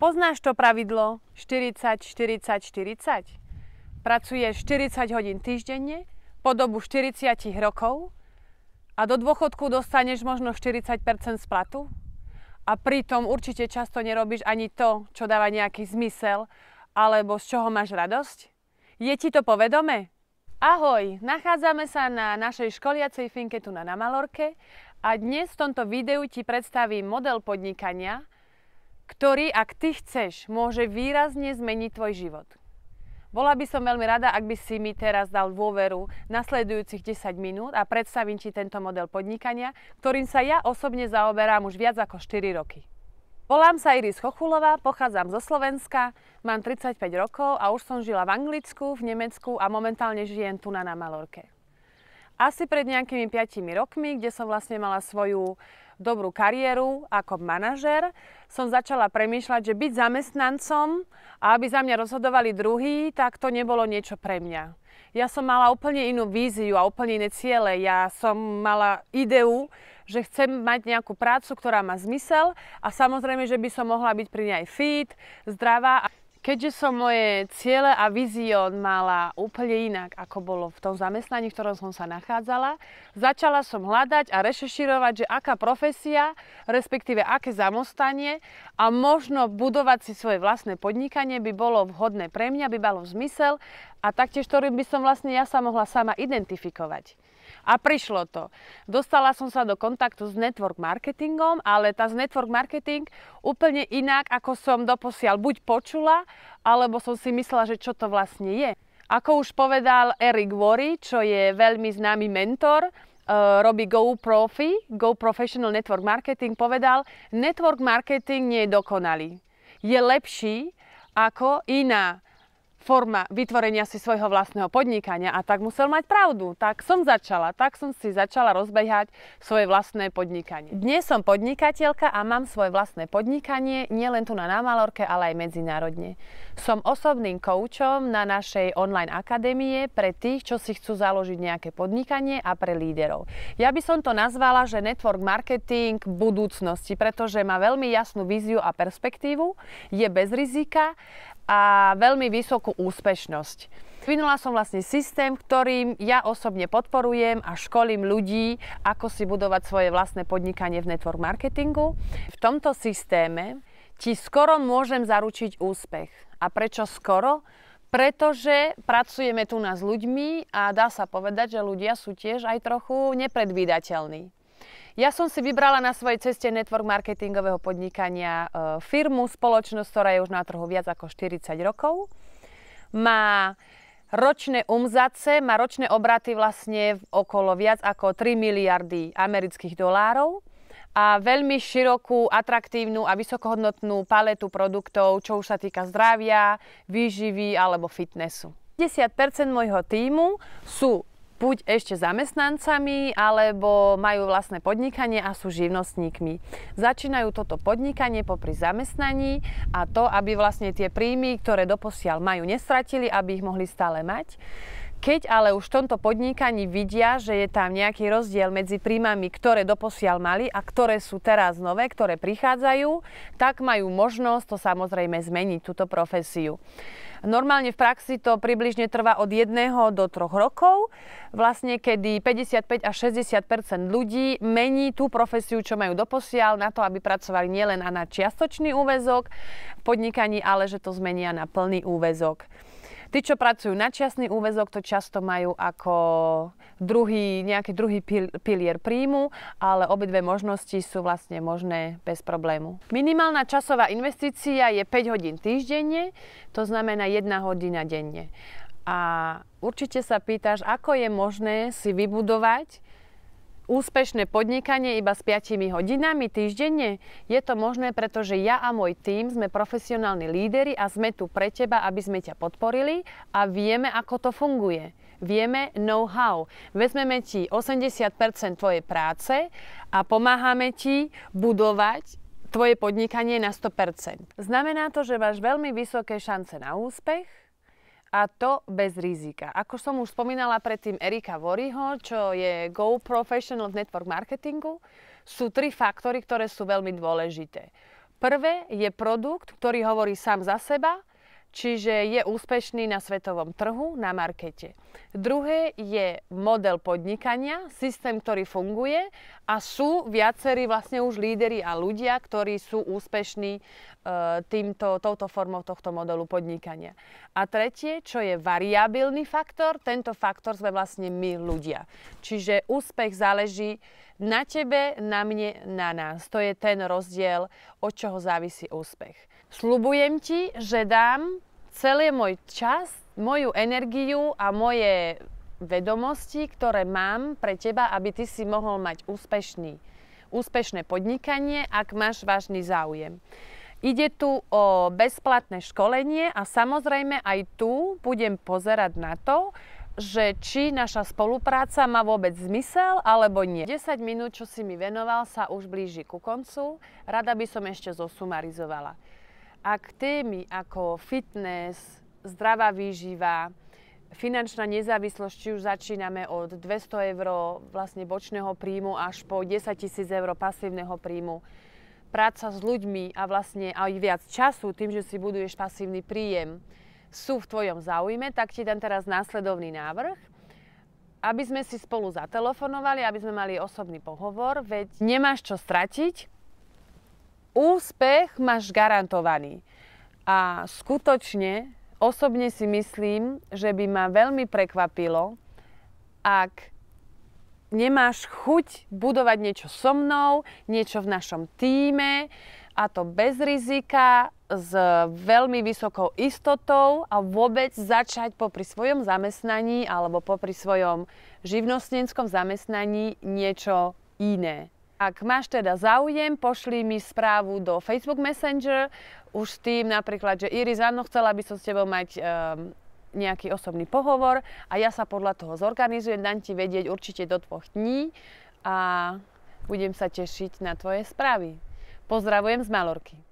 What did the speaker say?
Poznáš to pravidlo 40, 40, 40? Pracuješ 40 hodín týždenne po dobu 40 rokov a do dôchodku dostaneš možno 40 splatu? A pritom určite často nerobíš ani to, čo dáva nejaký zmysel alebo z čoho máš radosť? Je ti to povedome? Ahoj, nachádzame sa na našej školiacej finke tu na Malorke a dnes v tomto videu ti predstavím model podnikania, ktorý, ak ty chceš, môže výrazne zmeniť tvoj život. Bola by som veľmi rada, ak by si mi teraz dal dôveru nasledujúcich 10 minút a predstavím ti tento model podnikania, ktorým sa ja osobne zaoberám už viac ako 4 roky. Volám sa Iris Chochulová, pochádzam zo Slovenska, mám 35 rokov a už som žila v Anglicku, v Nemecku a momentálne žijem tu na Malorke asi pred nejakými 5 rokmi, kde som vlastne mala svoju dobrú kariéru ako manažer, som začala premýšľať, že byť zamestnancom a aby za mňa rozhodovali druhí, tak to nebolo niečo pre mňa. Ja som mala úplne inú víziu a úplne iné ciele. Ja som mala ideu, že chcem mať nejakú prácu, ktorá má zmysel a samozrejme, že by som mohla byť pri nej fit, zdravá. Keďže som moje ciele a vizión mala úplne inak, ako bolo v tom zamestnaní, v ktorom som sa nachádzala, začala som hľadať a rešeširovať, že aká profesia, respektíve aké zamostanie a možno budovať si svoje vlastné podnikanie by bolo vhodné pre mňa, by malo zmysel a taktiež ktorým by som vlastne ja sa mohla sama identifikovať. A prišlo to. Dostala som sa do kontaktu s network marketingom, ale tá z network marketing úplne inak, ako som doposiaľ buď počula, alebo som si myslela, že čo to vlastne je. Ako už povedal Eric Worry, čo je veľmi známy mentor, e, robí Go Profi, Go Professional Network Marketing, povedal, network marketing nie je dokonalý. Je lepší ako iná forma vytvorenia si svojho vlastného podnikania a tak musel mať pravdu. Tak som začala, tak som si začala rozbehať svoje vlastné podnikanie. Dnes som podnikateľka a mám svoje vlastné podnikanie nielen tu na Námalorke, ale aj medzinárodne. Som osobným koučom na našej online akadémie pre tých, čo si chcú založiť nejaké podnikanie a pre líderov. Ja by som to nazvala, že network marketing budúcnosti, pretože má veľmi jasnú víziu a perspektívu, je bez rizika, a veľmi vysokú úspešnosť. Vynula som vlastne systém, ktorým ja osobne podporujem a školím ľudí, ako si budovať svoje vlastné podnikanie v network marketingu. V tomto systéme ti skoro môžem zaručiť úspech. A prečo skoro? pretože pracujeme tu nás s ľuďmi a dá sa povedať, že ľudia sú tiež aj trochu nepredvídateľní. Ja som si vybrala na svojej ceste network marketingového podnikania e, firmu, spoločnosť, ktorá je už na trhu viac ako 40 rokov. Má ročné umzace, má ročné obraty vlastne okolo viac ako 3 miliardy amerických dolárov a veľmi širokú, atraktívnu a vysokohodnotnú paletu produktov, čo už sa týka zdravia, výživy alebo fitnessu. 50% môjho týmu sú buď ešte zamestnancami, alebo majú vlastné podnikanie a sú živnostníkmi. Začínajú toto podnikanie popri zamestnaní a to, aby vlastne tie príjmy, ktoré doposiaľ majú, nestratili, aby ich mohli stále mať. Keď ale už v tomto podnikaní vidia, že je tam nejaký rozdiel medzi príjmami, ktoré doposiaľ mali a ktoré sú teraz nové, ktoré prichádzajú, tak majú možnosť to samozrejme zmeniť, túto profesiu. Normálne v praxi to približne trvá od 1 do 3 rokov, vlastne kedy 55 až 60 ľudí mení tú profesiu, čo majú doposiaľ, na to, aby pracovali nielen na čiastočný úvezok v podnikaní, ale že to zmenia na plný úvezok. Tí, čo pracujú na časný úvezok, to často majú ako druhý, nejaký druhý pilier príjmu, ale obidve možnosti sú vlastne možné bez problému. Minimálna časová investícia je 5 hodín týždenne, to znamená 1 hodina denne. A určite sa pýtaš, ako je možné si vybudovať úspešné podnikanie iba s 5 hodinami týždenne? Je to možné, pretože ja a môj tým sme profesionálni líderi a sme tu pre teba, aby sme ťa podporili a vieme, ako to funguje. Vieme know-how. Vezmeme ti 80% tvojej práce a pomáhame ti budovať tvoje podnikanie na 100%. Znamená to, že máš veľmi vysoké šance na úspech, a to bez rizika. Ako som už spomínala predtým Erika Voriho, čo je Go Professional v Network Marketingu, sú tri faktory, ktoré sú veľmi dôležité. Prvé je produkt, ktorý hovorí sám za seba, čiže je úspešný na svetovom trhu, na markete. Druhé je model podnikania, systém, ktorý funguje a sú viacerí vlastne už líderi a ľudia, ktorí sú úspešní e, týmto, touto formou tohto modelu podnikania. A tretie, čo je variabilný faktor, tento faktor sme vlastne my ľudia. Čiže úspech záleží na tebe, na mne, na nás. To je ten rozdiel, od čoho závisí úspech. Slubujem ti, že dám celý môj čas moju energiu a moje vedomosti, ktoré mám pre teba, aby ty si mohol mať úspešný, úspešné podnikanie, ak máš vážny záujem. Ide tu o bezplatné školenie a samozrejme aj tu budem pozerať na to, že či naša spolupráca má vôbec zmysel alebo nie. 10 minút, čo si mi venoval, sa už blíži ku koncu. Rada by som ešte zosumarizovala. Ak témy ako fitness, zdravá výživa, finančná nezávislosť, či už začíname od 200 eur vlastne bočného príjmu až po 10 000 eur pasívneho príjmu. Práca s ľuďmi a vlastne aj viac času tým, že si buduješ pasívny príjem, sú v tvojom záujme, tak ti dám teraz následovný návrh. Aby sme si spolu zatelefonovali, aby sme mali osobný pohovor, veď nemáš čo stratiť, úspech máš garantovaný. A skutočne Osobne si myslím, že by ma veľmi prekvapilo, ak nemáš chuť budovať niečo so mnou, niečo v našom týme, a to bez rizika, s veľmi vysokou istotou a vôbec začať popri svojom zamestnaní alebo popri svojom živnostnenskom zamestnaní niečo iné. Ak máš teda záujem, pošli mi správu do Facebook Messenger, už s tým napríklad, že Iris, áno, chcela by som s tebou mať um, nejaký osobný pohovor a ja sa podľa toho zorganizujem, dám ti vedieť určite do dvoch dní a budem sa tešiť na tvoje správy. Pozdravujem z Malorky.